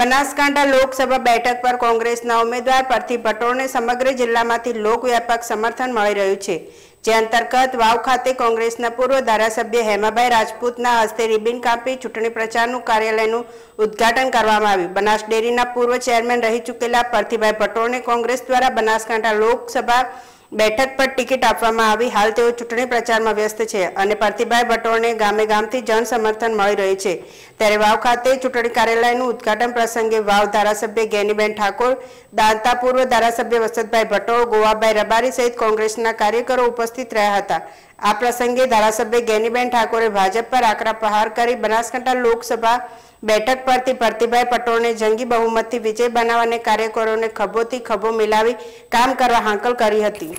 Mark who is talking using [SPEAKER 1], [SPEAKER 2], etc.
[SPEAKER 1] બનાસકાંઠા લોકસભા બેઠક પર કોંગ્રેસના ઉમેદવાર પરથી ભટોળને સમગ્ર જિલ્લામાંથી લોકવ્યાપક સમર્થન મળી રહ્યું છે જે અંતર્ગત વાવ ખાતે કોંગ્રેસના પૂર્વ ધારાસભ્ય હેમાભાઈ રાજપૂતના હસ્તે રિબિન કાપી ચૂંટણી પ્રચારનું કાર્યાલયનું ઉદ્ઘાટન કરવામાં આવ્યું બનાસ ડેરીના પૂર્વ ચેરમેન રહી ચૂકેલા પરથીભાઈ ભટોળને કોંગ્રેસ દ્વારા બનાસકાંઠા લોકસભા બેઠક પર ટિકિટ આપવામાં આવી હાલ તેઓ ચૂંટણી પ્રચારમાં વ્યસ્ત છે અને પ્રતિભાઈ ભટોળને ગામે ગામથી જન સમર્થન મળી રહ્યું છે ત્યારે વાવ ખાતે ચૂંટણી કાર્યાલયનું ઉદઘાટન પ્રસંગે વાવ ધારાસભ્ય ગેનીબેન ઠાકોર દાંતા પૂર્વ ધારાસભ્ય વસંતભાઈ ભટ્ટો ગોવાભાઈ રબારી સહિત કોંગ્રેસના કાર્યકરો ઉપસ્થિત રહ્યા હતા આ પ્રસંગે ધારાસભ્ય ગેનીબેન ઠાકોરે ભાજપ પર આકરા પ્રહાર કરી બનાસકાંઠા લોકસભા બેઠક પરથી ભરતીભાઈ પટોળને જંગી બહુમતથી વિજય બનાવવાને કાર્યકરોને ખભોથી ખભો મિલાવી કામ કરવા હાંકલ કરી હતી